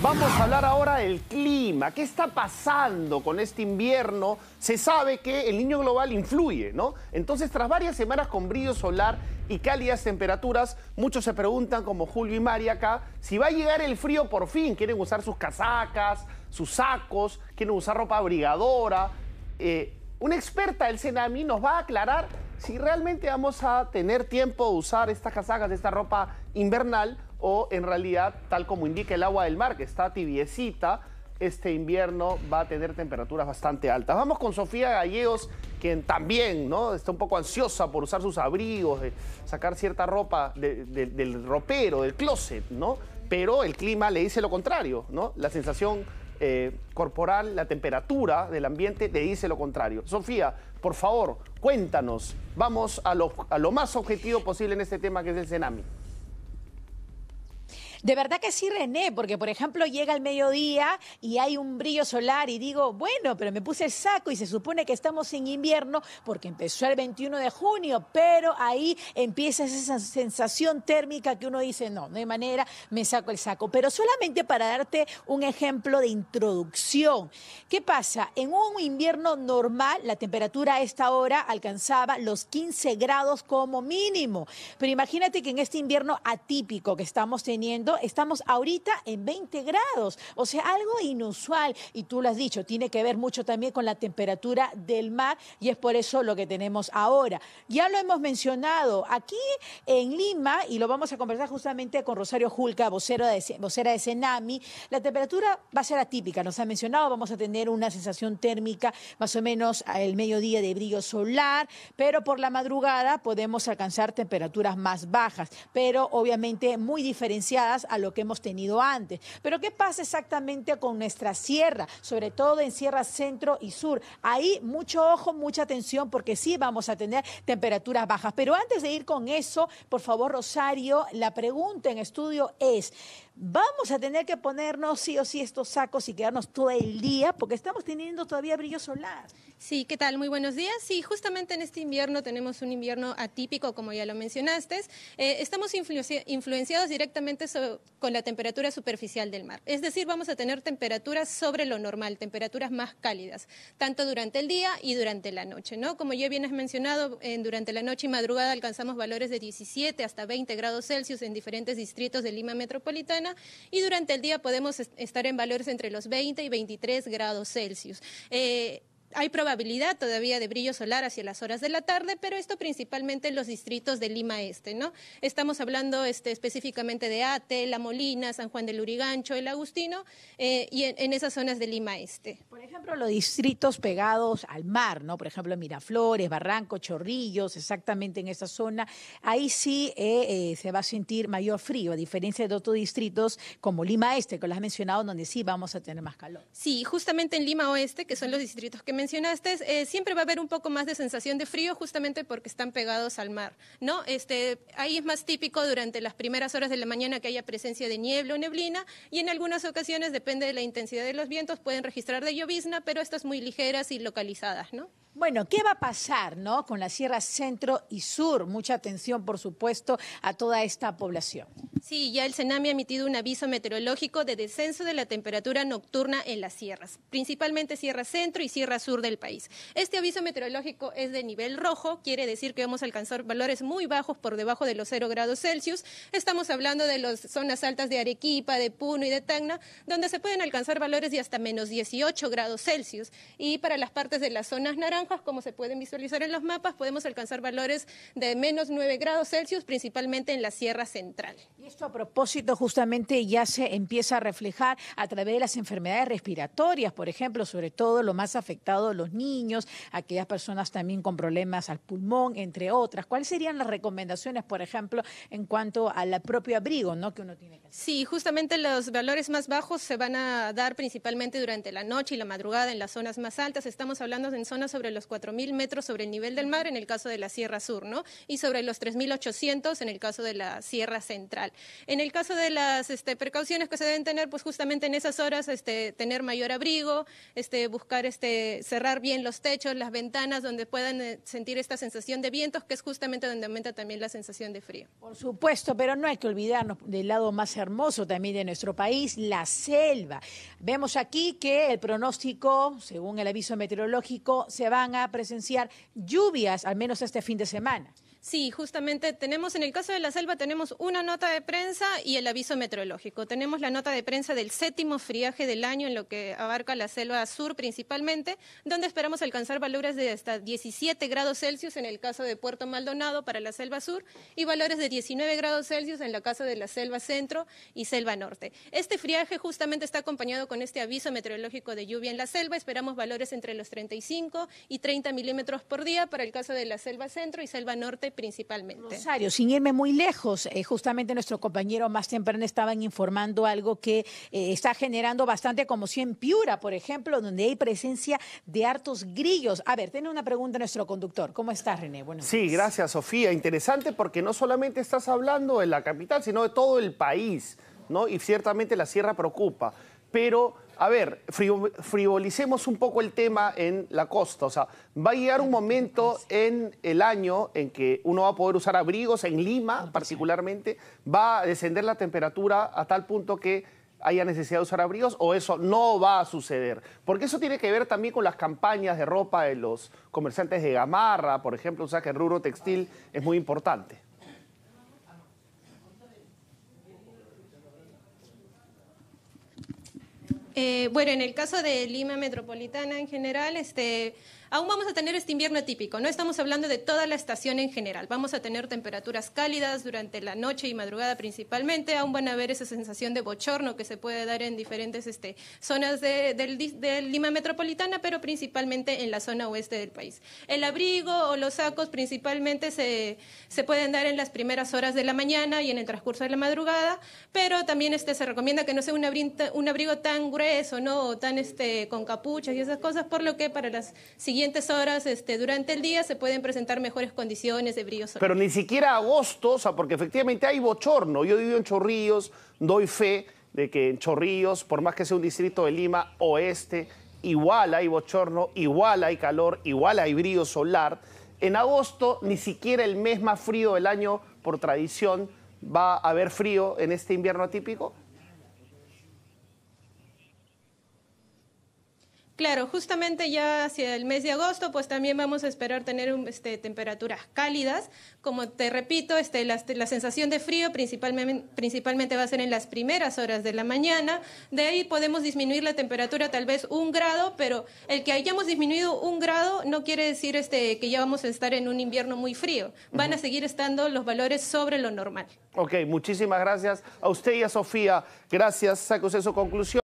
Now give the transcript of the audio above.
Vamos a hablar ahora del clima. ¿Qué está pasando con este invierno? Se sabe que el niño global influye, ¿no? Entonces, tras varias semanas con brillo solar y cálidas temperaturas, muchos se preguntan, como Julio y María acá, si va a llegar el frío por fin. Quieren usar sus casacas, sus sacos, quieren usar ropa abrigadora. Eh, una experta del Senami nos va a aclarar si realmente vamos a tener tiempo de usar estas casacas, esta ropa invernal o en realidad, tal como indica el agua del mar, que está tibiecita, este invierno va a tener temperaturas bastante altas. Vamos con Sofía Gallegos, quien también está un poco ansiosa por usar sus abrigos, sacar cierta ropa del ropero, del closet, ¿no? Pero el clima le dice lo contrario, ¿no? La sensación eh, corporal, la temperatura del ambiente le dice lo contrario. Sofía, por favor, cuéntanos. Vamos a lo, a lo más objetivo posible en este tema que es el tsunami. De verdad que sí, René, porque por ejemplo llega el mediodía y hay un brillo solar y digo, bueno, pero me puse el saco y se supone que estamos en invierno porque empezó el 21 de junio, pero ahí empieza esa sensación térmica que uno dice, no, de manera, me saco el saco. Pero solamente para darte un ejemplo de introducción. ¿Qué pasa? En un invierno normal, la temperatura a esta hora alcanzaba los 15 grados como mínimo. Pero imagínate que en este invierno atípico que estamos teniendo, estamos ahorita en 20 grados, o sea, algo inusual. Y tú lo has dicho, tiene que ver mucho también con la temperatura del mar y es por eso lo que tenemos ahora. Ya lo hemos mencionado aquí en Lima y lo vamos a conversar justamente con Rosario Julca, de, vocera de Senami. La temperatura va a ser atípica, nos ha mencionado, vamos a tener una sensación térmica más o menos al mediodía de brillo solar, pero por la madrugada podemos alcanzar temperaturas más bajas, pero obviamente muy diferenciadas a lo que hemos tenido antes. Pero ¿qué pasa exactamente con nuestra sierra, sobre todo en sierra centro y sur? Ahí mucho ojo, mucha atención, porque sí vamos a tener temperaturas bajas. Pero antes de ir con eso, por favor, Rosario, la pregunta en estudio es... Vamos a tener que ponernos sí o sí estos sacos y quedarnos todo el día porque estamos teniendo todavía brillo solar. Sí, ¿qué tal? Muy buenos días. Sí, justamente en este invierno tenemos un invierno atípico, como ya lo mencionaste. Eh, estamos influenciados directamente con la temperatura superficial del mar. Es decir, vamos a tener temperaturas sobre lo normal, temperaturas más cálidas, tanto durante el día y durante la noche. ¿no? Como ya bien has mencionado, durante la noche y madrugada alcanzamos valores de 17 hasta 20 grados Celsius en diferentes distritos de Lima Metropolitana y durante el día podemos estar en valores entre los 20 y 23 grados Celsius. Eh, hay probabilidad todavía de brillo solar hacia las horas de la tarde, pero esto principalmente en los distritos de Lima Este, ¿no? Estamos hablando este, específicamente de Ate, La Molina, San Juan del Urigancho, El Agustino eh, y en, esas zonas de Lima Este. Por ejemplo, los distritos pegados al mar, ¿no? Por ejemplo, Miraflores, Barranco, Chorrillos, exactamente en esa zona, ahí sí eh, eh, se va a sentir mayor frío, a diferencia de otros distritos como Lima Este, que lo has mencionado, donde sí vamos a tener más calor. Sí, justamente en Lima Oeste, que son los distritos que mencionaste, eh, siempre va a haber un poco más de sensación de frío justamente porque están pegados al mar, ¿no? Este, ahí es más típico durante las primeras horas de la mañana que haya presencia de niebla o neblina y en algunas ocasiones, depende de la intensidad de los vientos, pueden registrar de llovizna, pero estas muy ligeras y localizadas, ¿no? Bueno, ¿qué va a pasar ¿no? con las sierras Centro y Sur? Mucha atención, por supuesto, a toda esta población. Sí, ya el CENAMI ha emitido un aviso meteorológico de descenso de la temperatura nocturna en las sierras, principalmente Sierra Centro y Sierra Sur del país. Este aviso meteorológico es de nivel rojo, quiere decir que vamos a alcanzar valores muy bajos por debajo de los 0 grados Celsius. Estamos hablando de las zonas altas de Arequipa, de Puno y de Tacna, donde se pueden alcanzar valores de hasta menos 18 grados Celsius. Y para las partes de las zonas naranjas, como se pueden visualizar en los mapas, podemos alcanzar valores de menos 9 grados Celsius, principalmente en la Sierra Central. Y esto a propósito justamente ya se empieza a reflejar a través de las enfermedades respiratorias, por ejemplo, sobre todo lo más afectado los niños, aquellas personas también con problemas al pulmón, entre otras. ¿Cuáles serían las recomendaciones, por ejemplo, en cuanto al propio abrigo ¿no? que uno tiene que Sí, justamente los valores más bajos se van a dar principalmente durante la noche y la madrugada en las zonas más altas. Estamos hablando en zonas sobre los los 4.000 metros sobre el nivel del mar en el caso de la Sierra Sur, ¿no? Y sobre los 3.800 en el caso de la Sierra Central. En el caso de las este, precauciones que se deben tener, pues justamente en esas horas, este, tener mayor abrigo, este, buscar este, cerrar bien los techos, las ventanas, donde puedan eh, sentir esta sensación de vientos, que es justamente donde aumenta también la sensación de frío. Por supuesto, pero no hay que olvidarnos del lado más hermoso también de nuestro país, la selva. Vemos aquí que el pronóstico, según el aviso meteorológico, se va van a presenciar lluvias, al menos este fin de semana. Sí, justamente tenemos en el caso de la selva tenemos una nota de prensa y el aviso meteorológico. Tenemos la nota de prensa del séptimo friaje del año en lo que abarca la selva sur principalmente, donde esperamos alcanzar valores de hasta 17 grados Celsius en el caso de Puerto Maldonado para la selva sur y valores de 19 grados Celsius en la caso de la selva centro y selva norte. Este friaje justamente está acompañado con este aviso meteorológico de lluvia en la selva. Esperamos valores entre los 35 y 30 milímetros por día para el caso de la selva centro y selva norte principalmente. Rosario, sin irme muy lejos, eh, justamente nuestro compañero más temprano estaban informando algo que eh, está generando bastante como si en Piura, por ejemplo, donde hay presencia de hartos grillos. A ver, tiene una pregunta nuestro conductor. ¿Cómo estás, René? Bueno. Sí, gracias, Sofía. Interesante porque no solamente estás hablando de la capital, sino de todo el país. ¿no? Y ciertamente la sierra preocupa, pero a ver, frivolicemos un poco el tema en la costa. O sea, va a llegar un momento en el año en que uno va a poder usar abrigos, en Lima ah, pues particularmente, va a descender la temperatura a tal punto que haya necesidad de usar abrigos o eso no va a suceder. Porque eso tiene que ver también con las campañas de ropa de los comerciantes de gamarra, por ejemplo, o sea que el rubro textil es muy importante. Eh, bueno, en el caso de Lima Metropolitana en general, este, Aún vamos a tener este invierno típico, no estamos hablando de toda la estación en general. Vamos a tener temperaturas cálidas durante la noche y madrugada principalmente, aún van a haber esa sensación de bochorno que se puede dar en diferentes este, zonas de, Lima metropolitana, pero principalmente en la zona oeste del país. El abrigo o los sacos principalmente se, pueden dar en las primeras horas de la mañana y en el transcurso de la madrugada, pero también este, se recomienda que no sea un, abrigo tan grueso, ¿no? tan este, con capuchas y esas cosas, por lo que para las siguientes siguientes horas, este, durante el día, se pueden presentar mejores condiciones de brillo solar. Pero ni siquiera agosto, o sea, porque efectivamente hay bochorno. Yo vivo en Chorrillos, doy fe de que en Chorrillos, por más que sea un distrito de Lima Oeste, igual hay bochorno, igual hay calor, igual hay brillo solar. En agosto, ni siquiera el mes más frío del año, por tradición, va a haber frío en este invierno atípico. Claro, justamente ya hacia el mes de agosto, pues también vamos a esperar tener este, temperaturas cálidas. Como te repito, este, la, sensación de frío principalmente, va a ser en las primeras horas de la mañana. De ahí podemos disminuir la temperatura tal vez un grado, pero el que hayamos disminuido un grado no quiere decir este, que ya vamos a estar en un invierno muy frío. Van a seguir estando los valores sobre lo normal. Ok, muchísimas gracias a usted y a Sofía. Gracias, su conclusión.